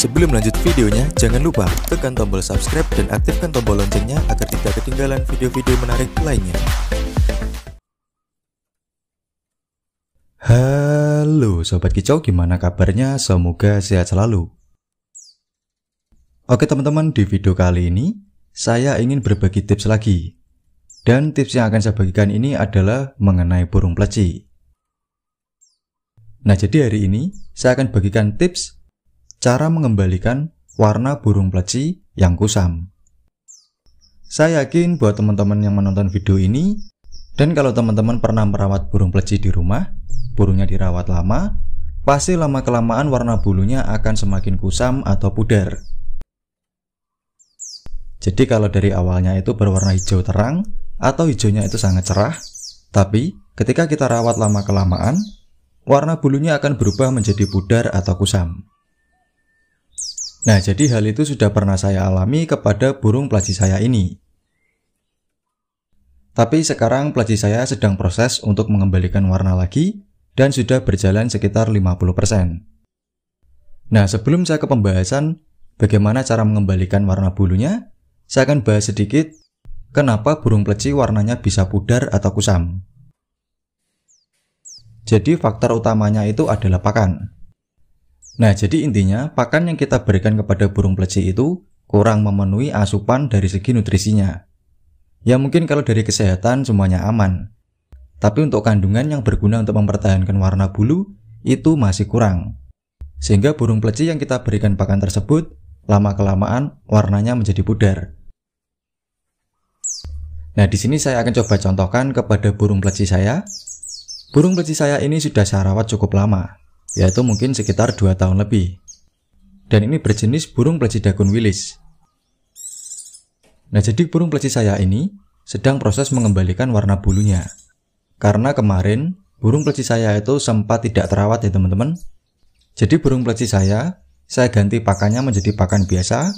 Sebelum lanjut videonya, jangan lupa tekan tombol subscribe dan aktifkan tombol loncengnya agar tidak ketinggalan video-video menarik lainnya. Halo Sobat Kicau, gimana kabarnya? Semoga sehat selalu. Oke teman-teman, di video kali ini saya ingin berbagi tips lagi. Dan tips yang akan saya bagikan ini adalah mengenai burung pleci. Nah, jadi hari ini saya akan bagikan tips cara mengembalikan warna burung pleci yang kusam. Saya yakin buat teman-teman yang menonton video ini, dan kalau teman-teman pernah merawat burung pleci di rumah, burungnya dirawat lama, pasti lama-kelamaan warna bulunya akan semakin kusam atau pudar. Jadi kalau dari awalnya itu berwarna hijau terang, atau hijaunya itu sangat cerah, tapi ketika kita rawat lama-kelamaan, warna bulunya akan berubah menjadi pudar atau kusam. Nah, jadi hal itu sudah pernah saya alami kepada burung pelaji saya ini. Tapi sekarang pelaji saya sedang proses untuk mengembalikan warna lagi dan sudah berjalan sekitar 50%. Nah, sebelum saya ke pembahasan bagaimana cara mengembalikan warna bulunya, saya akan bahas sedikit kenapa burung pleci warnanya bisa pudar atau kusam. Jadi faktor utamanya itu adalah pakan. Nah, jadi intinya pakan yang kita berikan kepada burung peleci itu kurang memenuhi asupan dari segi nutrisinya. Ya mungkin kalau dari kesehatan semuanya aman. Tapi untuk kandungan yang berguna untuk mempertahankan warna bulu itu masih kurang. Sehingga burung peleci yang kita berikan pakan tersebut lama-kelamaan warnanya menjadi pudar. Nah, di sini saya akan coba contohkan kepada burung peleci saya. Burung peleci saya ini sudah saya rawat cukup lama, yaitu mungkin sekitar 2 tahun lebih. Dan ini berjenis burung pleci wilis. Nah, jadi burung pleci saya ini sedang proses mengembalikan warna bulunya. Karena kemarin burung pleci saya itu sempat tidak terawat ya teman-teman. Jadi burung pleci saya, saya ganti pakannya menjadi pakan biasa,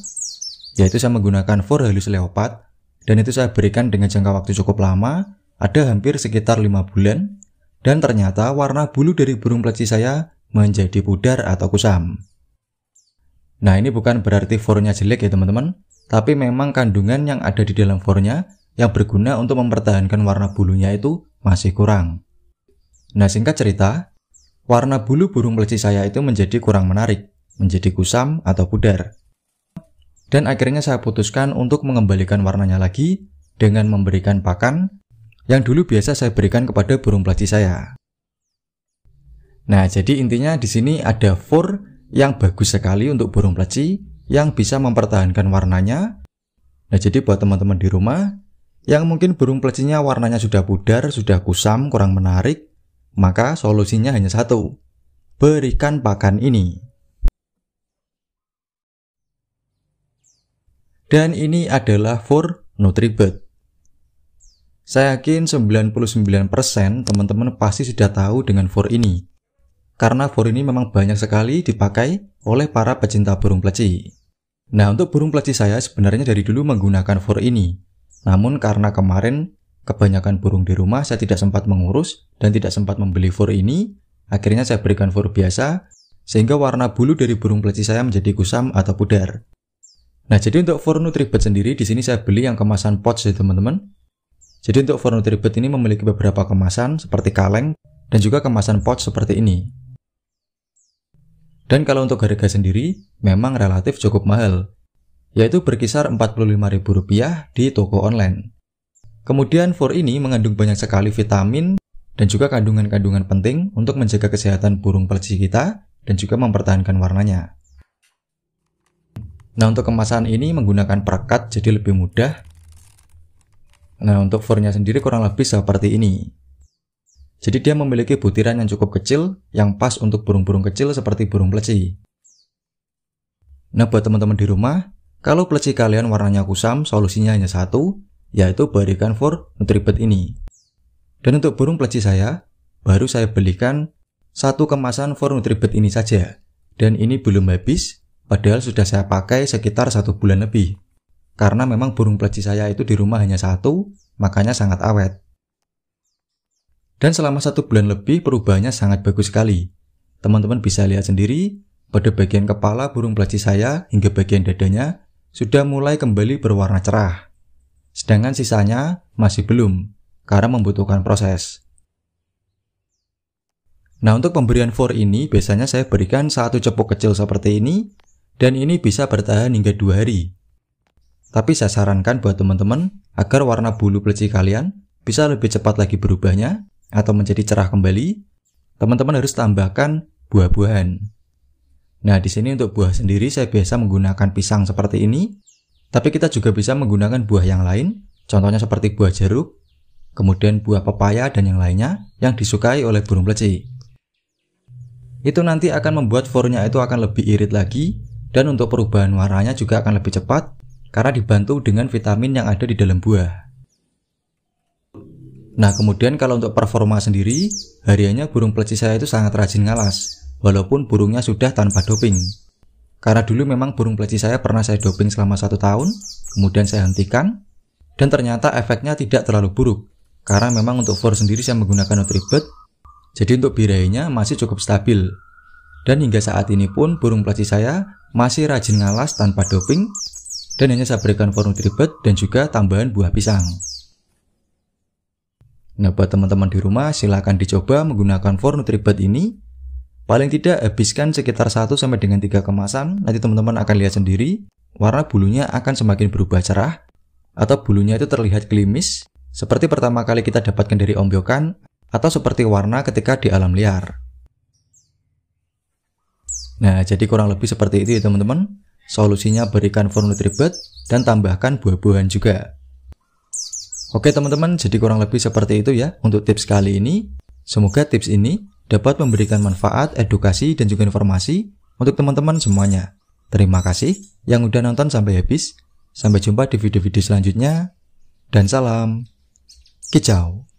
yaitu saya menggunakan fur halus leopard, dan itu saya berikan dengan jangka waktu cukup lama, ada hampir sekitar 5 bulan, dan ternyata warna bulu dari burung pleci saya menjadi pudar atau kusam. Nah ini bukan berarti fornya jelek ya teman-teman, tapi memang kandungan yang ada di dalam fornya yang berguna untuk mempertahankan warna bulunya itu masih kurang. Nah singkat cerita, warna bulu burung peleci saya itu menjadi kurang menarik, menjadi kusam atau pudar. Dan akhirnya saya putuskan untuk mengembalikan warnanya lagi dengan memberikan pakan yang dulu biasa saya berikan kepada burung pelaci saya. Nah, jadi intinya di sini ada fur yang bagus sekali untuk burung pleci yang bisa mempertahankan warnanya. Nah, jadi buat teman-teman di rumah yang mungkin burung plecinya warnanya sudah pudar, sudah kusam, kurang menarik, maka solusinya hanya satu. Berikan pakan ini. Dan ini adalah fur Nutribird. Saya yakin 99% teman-teman pasti sudah tahu dengan fur ini karena for ini memang banyak sekali dipakai oleh para pecinta burung pleci. Nah, untuk burung pleci saya sebenarnya dari dulu menggunakan for ini. Namun karena kemarin kebanyakan burung di rumah saya tidak sempat mengurus dan tidak sempat membeli for ini, akhirnya saya berikan for biasa sehingga warna bulu dari burung pleci saya menjadi kusam atau pudar. Nah, jadi untuk for Nutribet sendiri di sini saya beli yang kemasan pot ya teman-teman. Jadi untuk for Nutribet ini memiliki beberapa kemasan seperti kaleng dan juga kemasan pot seperti ini. Dan kalau untuk harga sendiri, memang relatif cukup mahal, yaitu berkisar Rp45.000 di toko online. Kemudian fur ini mengandung banyak sekali vitamin dan juga kandungan-kandungan penting untuk menjaga kesehatan burung pelci kita dan juga mempertahankan warnanya. Nah untuk kemasan ini menggunakan perekat jadi lebih mudah. Nah untuk fornya sendiri kurang lebih seperti ini. Jadi dia memiliki butiran yang cukup kecil yang pas untuk burung-burung kecil seperti burung pleci. Nah buat teman-teman di rumah, kalau pleci kalian warnanya kusam, solusinya hanya satu, yaitu berikan for Nutribet ini. Dan untuk burung pleci saya, baru saya belikan satu kemasan for Nutribet ini saja. Dan ini belum habis, padahal sudah saya pakai sekitar satu bulan lebih. Karena memang burung pleci saya itu di rumah hanya satu, makanya sangat awet. Dan selama satu bulan lebih perubahannya sangat bagus sekali. Teman-teman bisa lihat sendiri, pada bagian kepala burung pelaci saya hingga bagian dadanya sudah mulai kembali berwarna cerah. Sedangkan sisanya masih belum, karena membutuhkan proses. Nah untuk pemberian 4 ini biasanya saya berikan satu cepuk kecil seperti ini dan ini bisa bertahan hingga dua hari. Tapi saya sarankan buat teman-teman agar warna bulu pleci kalian bisa lebih cepat lagi berubahnya atau menjadi cerah kembali, teman-teman harus tambahkan buah-buahan. Nah, di sini untuk buah sendiri saya biasa menggunakan pisang seperti ini, tapi kita juga bisa menggunakan buah yang lain, contohnya seperti buah jeruk, kemudian buah pepaya dan yang lainnya yang disukai oleh burung pleci. Itu nanti akan membuat fornya itu akan lebih irit lagi dan untuk perubahan warnanya juga akan lebih cepat karena dibantu dengan vitamin yang ada di dalam buah. Nah kemudian kalau untuk performa sendiri, harianya burung pleci saya itu sangat rajin ngalas, walaupun burungnya sudah tanpa doping. Karena dulu memang burung pleci saya pernah saya doping selama satu tahun, kemudian saya hentikan, dan ternyata efeknya tidak terlalu buruk. Karena memang untuk fur sendiri saya menggunakan nutribet, jadi untuk birainya masih cukup stabil. Dan hingga saat ini pun burung pleci saya masih rajin ngalas tanpa doping, dan hanya saya berikan fur nutribet dan juga tambahan buah pisang. Nah, buat teman-teman di rumah, silahkan dicoba menggunakan 4 Nutribad ini. Paling tidak habiskan sekitar 1 sampai dengan 3 kemasan, nanti teman-teman akan lihat sendiri, warna bulunya akan semakin berubah cerah, atau bulunya itu terlihat klimis, seperti pertama kali kita dapatkan dari ombyokan, atau seperti warna ketika di alam liar. Nah, jadi kurang lebih seperti itu ya teman-teman. Solusinya berikan 4 Nutribad dan tambahkan buah-buahan juga. Oke teman-teman, jadi kurang lebih seperti itu ya untuk tips kali ini. Semoga tips ini dapat memberikan manfaat, edukasi, dan juga informasi untuk teman-teman semuanya. Terima kasih yang udah nonton sampai habis. Sampai jumpa di video-video selanjutnya. Dan salam. Kicau.